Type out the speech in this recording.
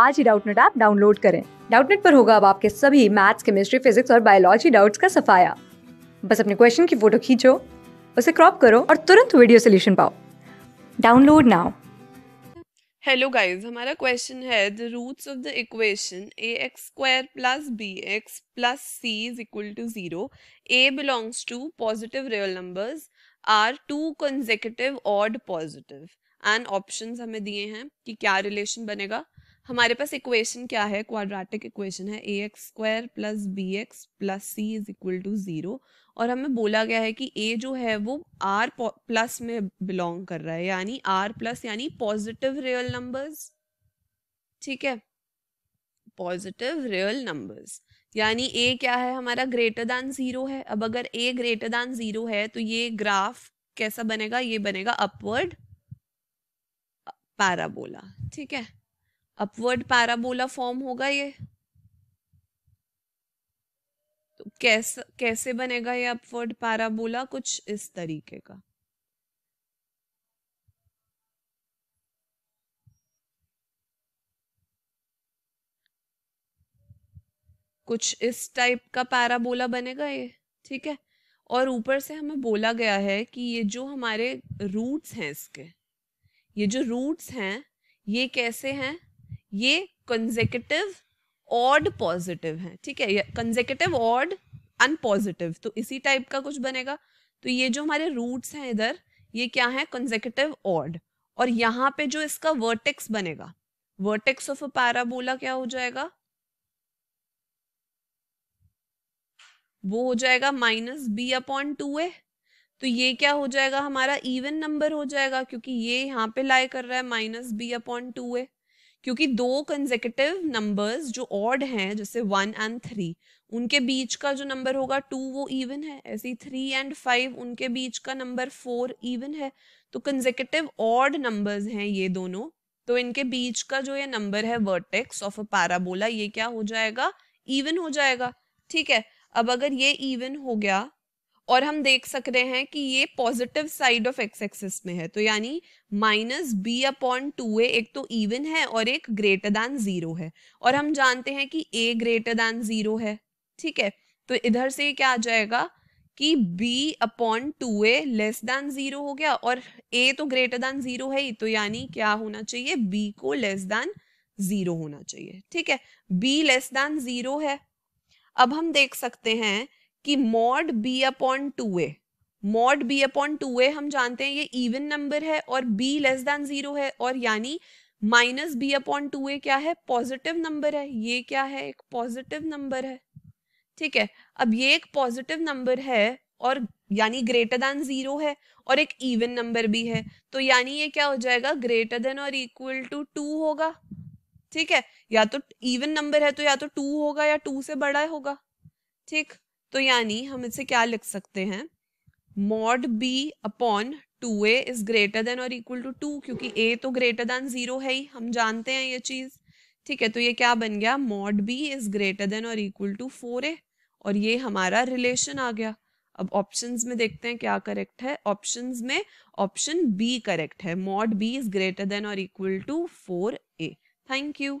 आज ही Doubtnut app download करें डाउटनेट पर होगा अब आपके सभी मैथ्स केमिस्ट्री फिजिक्स और बायोलॉजी डाउट्स का सफाया बस अपने क्वेश्चन की फोटो खींचो उसे क्रॉप करो और तुरंत वीडियो सोल्यूशन पाओ डाउनलोड नाउ हेलो गाइस हमारा क्वेश्चन है the roots of the equation A X square plus B X plus C is equal to zero A belongs to positive real numbers are two consecutive odd positive and options हमें दिए हैं कि क्या relation बनेगा हमारे पास equation क्या है quadratic equation है A X square plus B X plus C is equal to zero और हमें बोला गया है कि ए जो है वो आर प्लस में बिलोंग कर रहा है यानी आर प्लस यानी पॉजिटिव रियल नंबर्स ठीक है पॉजिटिव रियल नंबर्स यानी ए क्या है हमारा ग्रेटर दैन ज़ीरो है अब अगर ए ग्रेटर दैन ज़ीरो है तो ये ग्राफ कैसा बनेगा ये बनेगा अपवर्ड पैराबोला uh, ठीक है अपवर्ड पैराबोला फॉर्म होगा ये तो कैसे कैसे बनेगा ये अपवर्ड पैराबोला कुछ इस तरीके का कुछ इस टाइप का पैराबोला बनेगा ये ठीक है और ऊपर से हमें बोला गया है कि ये जो हमारे रूट्स हैं इसके ये जो रूट्स हैं ये कैसे हैं ये कंजेकेटिव ऑड पॉजिटिव है ठीक है कंजेकेटिव ऑड अनपॉजिटिव तो इसी टाइप का कुछ बनेगा तो ये जो हमारे रूट्स हैं इधर ये क्या है कंजेकेटिव ऑड और यहाँ पे जो इसका वर्टेक्स बनेगा वर्टेक्स ऑफ अ पैराबोला क्या हो जाएगा वो हो जाएगा minus B upon two A तो ये क्या हो जाएगा हमारा इवन नंबर हो जाएगा क्योंकि ये यहाँ पे लाई कर रहा है minus B upon two A क्योंकि दो कंजेकेटिव नंबर्स जो ऑड हैं जैसे वन एंड थ्री उनके बीच का जो नंबर होगा टू वो इवन है ऐसे ही थ्री एंड फाइव उनके बीच का नंबर फोर इवन है तो कंजेकेटिव ऑड नंबर्स हैं ये दोनों तो इनके बीच का जो ये नंबर है वर्टेक्स ऑफ अ पैराबोला ये क्या हो जाएगा इवन हो जाएगा ठीक है अब अगर ये इवन हो गया और हम देख सक रहे हैं कि ये positive side of X axis में है तो यानी minus B upon two A एक तो इवन है और एक ग्रेटर दैन जीरो है और हम जानते हैं कि ए ग्रेटर दैन जीरो है ठीक है तो इधर से क्या आ जाएगा कि b upon two A less than zero हो गया और a तो ग्रेटर दैन जीरो है ही तो यानी क्या होना चाहिए b को लेस दैन जीरो होना चाहिए ठीक है b लेस दैन जीरो है अब हम देख सकते हैं कि mod B upon two A mod B upon two A हम जानते हैं ये इवन नंबर है और बी लेस देन जीरो है और यानी minus B upon two A क्या है पॉजिटिव नंबर है ये क्या है एक पॉजिटिव नंबर है ठीक है अब ये एक पॉजिटिव नंबर है और यानी ग्रेटर देन जीरो है और एक इवन नंबर भी है तो यानी ये क्या हो जाएगा ग्रेटर देन और इक्वल टू टू होगा ठीक है या तो इवन नंबर है तो या तो टू होगा या टू से बड़ा होगा ठीक तो यानी हम इसे क्या लिख सकते हैं mod B upon two A is greater than और इक्वल टू टू क्योंकि ए तो ग्रेटर देन जीरो है ही हम जानते हैं ये चीज ठीक है तो ये क्या बन गया mod B is greater than और इक्वल टू फोर ए और ये हमारा रिलेशन आ गया अब ऑप्शंस में देखते हैं क्या करेक्ट है ऑप्शंस में ऑप्शन बी करेक्ट है mod B is greater than और equal to four A thank you